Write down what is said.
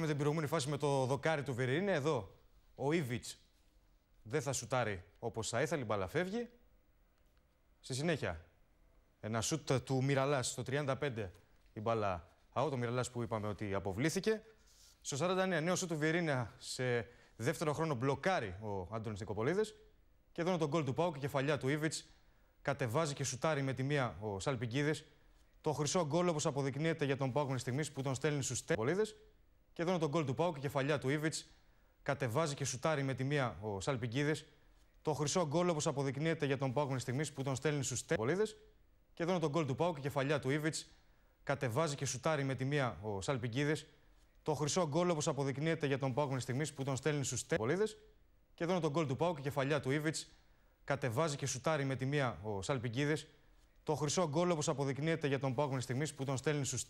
με την προηγούμενη φάση με το δοκάρι του Είναι Εδώ ο Ήβιτ δεν θα σουτάρει όπως θα ήθελε. Η μπαλά φεύγει. Στη συνέχεια, ένα σουτ του Μυραλάς στο 35 η μπαλά. Αό, το Μυραλάς που είπαμε ότι αποβλήθηκε. Στο 49, νέο σουτ του Βιερίνη σε δεύτερο χρόνο μπλοκάρει ο Άντωνης Νικοπολίδης Και εδώ είναι τον γκολ του Πάου και κεφαλιά του Ήβιτ. Κατεβάζει και σουτάρει με τη μία ο Σαλπικίδης Το χρυσό γκολ όπως αποδεικνύεται για τον Πάου στιγμής που τον στέλνει στους και εδώ είναι το γκολ του Πάουκ, η κεφαλιά του Ήβιτ. Κατεβάζει και σουτάρει με τη μία ο Σαλπικίδης. Το χρυσό γκολ όπως αποδεικνύεται για τον Πάουκ μέχρι στιγμή που τον στέλνει στους τέσσερι Και εδώ είναι το γκολ του Πάου η κεφαλιά του Ήβιτ. Κατεβάζει και σουτάρει με τη μία ο Σαλπικίδης. Το χρυσό γκολ όπως αποδεικνύεται για τον Πάουκ μέχρι στιγμή που τον στέλνει στους τέσσερι Και εδώ είναι το γκολ του Πάουκ, η κεφαλιά του Ήβιτ. Κατεβάζει και σουτάρει με τη μία ο Σαλπικίδης. Το χρυσό γκολ όπως αποδεικνύεται για τον Πάουκ μέχρι στιγμή που τον στέλνει στους